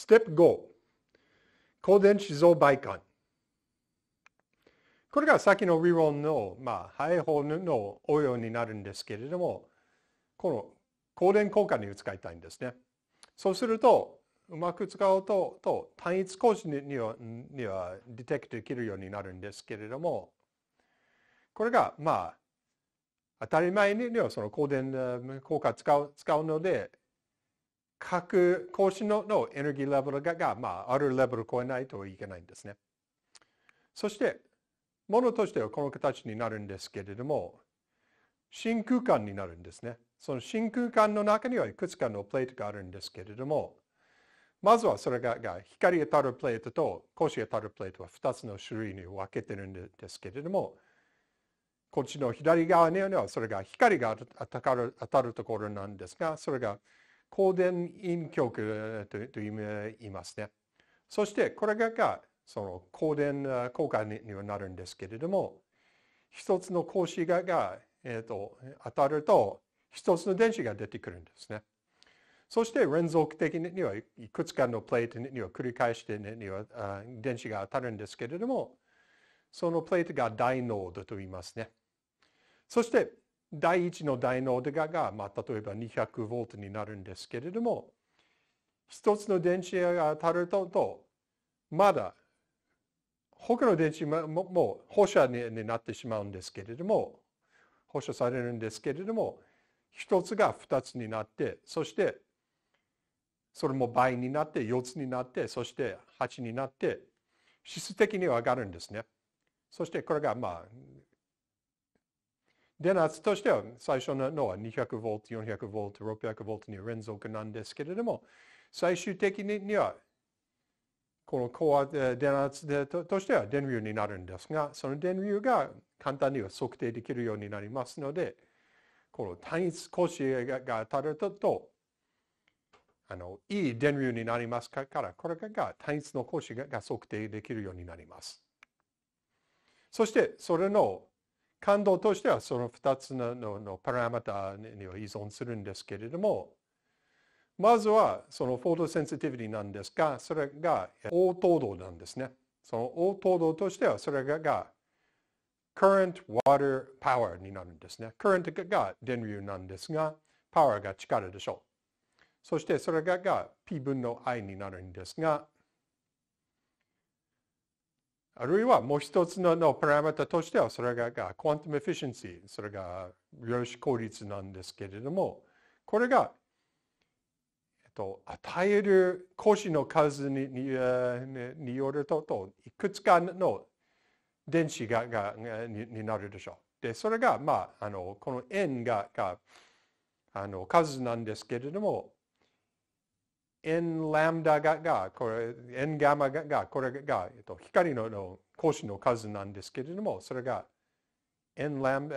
ステップ5。光電子増倍管。これが先の理論の、まあ、配法の応用になるんですけれどもこの光電効果に使いたいんですねそうするとうまく使うとと単一光子にはにはディテクトできるようになるんですけれどもこれがまあ当たり前にはその光電効果使う使うので核更新ののエネルギーレベルがが、まあ、あるレベルを超えないといけないんですね。そして、ものとしてはこの形になるんですけれども、真空管になるんですね。その真空管の中にはいくつかのプレートがあるんですけれども、まずはそれがが光当たるプレートと格子当たるプレートは2つの種類に分けてるんですけれども、こっちの左側にはそれが光が当たる当たるところなんですが、それが光電陰極と言いますね。そしてこれがその光電効果にはなるんですけれども一つの格子がが、えーと、当たると一つの電子が出てくるんですね。そして連続的にはいくつかのプレートには繰り返してには電子が当たるんですけれどもそのプレートが大濃度と言いますね。そして第一の大脳でが、まあ、例えば 200V になるんですけれども、一つの電池が当たると、まだ他の電池も放射になってしまうんですけれども、放射されるんですけれども、一つが二つになって、そしてそれも倍になって、四つになって、そして八になって、質的には上がるんですね。そしてこれがまあ電圧としては最初のは 200V、400V、600V に連続なんですけれども、最終的にはこの高圧電圧でとしては電流になるんですが、その電流が簡単には測定できるようになりますので、この単一格子が当たると、あの、いい電流になりますから、これが単一の格子が測定できるようになります。そして、それの感動としてはその二つのパラメータには依存するんですけれども、まずはそのフォートセンシティビティなんですが、それが応答度なんですね。その応答度としてはそれがが current, water, power になるんですね。current が電流なんですが、power が力でしょう。そしてそれが P 分の I になるんですが、あるいはもう一つののパラメータとしてはそれががク u ントムエフィシェンシーそれが量子効率なんですけれどもこれが、えっと、与える講師の数ににによるとといくつかの電子ががにになるでしょう。でそれが、まあ、あのこの円ががあの数なんですけれども N ラムダがが、これ、N ガマが、これが、えっと、光のの光子の数なんですけれども、それが N ラム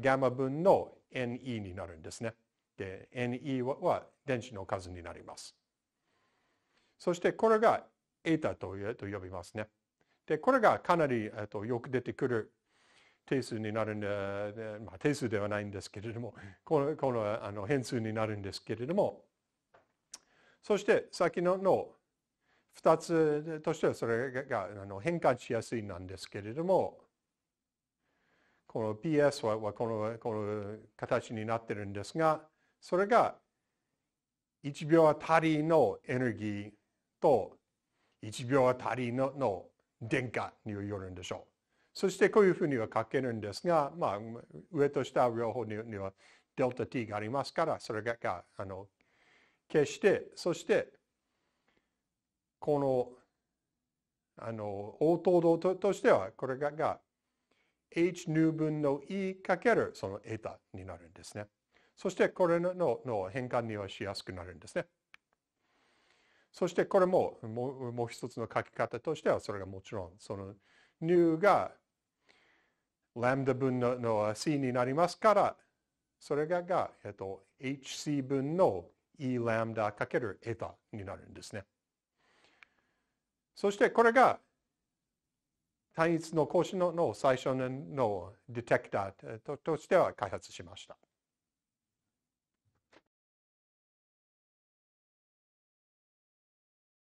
ガマ分の NE になるんですね。で、NE は電子の数になります。そしてこれがエータと呼びますね。で、これがかなり、えっと、よく出てくる定数になるんで、まあ、定数ではないんですけれども、このこのあの変数になるんですけれども、そして先のの2つとしてはそれが変換しやすいなんですけれどもこの PS はこのこの形になってるんですがそれが1秒あたりのエネルギーと1秒あたりのの電荷によるんでしょう。そしてこういうふうには書けるんですが、まあ、上と下両方にはデルタ t がありますから、それがあの消してそしてこのあの応答動としてはこれがが h 入分の e かけるそのエタになるんですね。そしてこれのの変換にはしやすくなるんですね。そしてこれもももう一つの書き方としてはそれがもちろんその n e がラムダ分のの c になりますからそれがが、えっと、hc 分の e ラムダ×エタになるんですね。そしてこれが単一の格子の最初のディテクターとしては開発しました。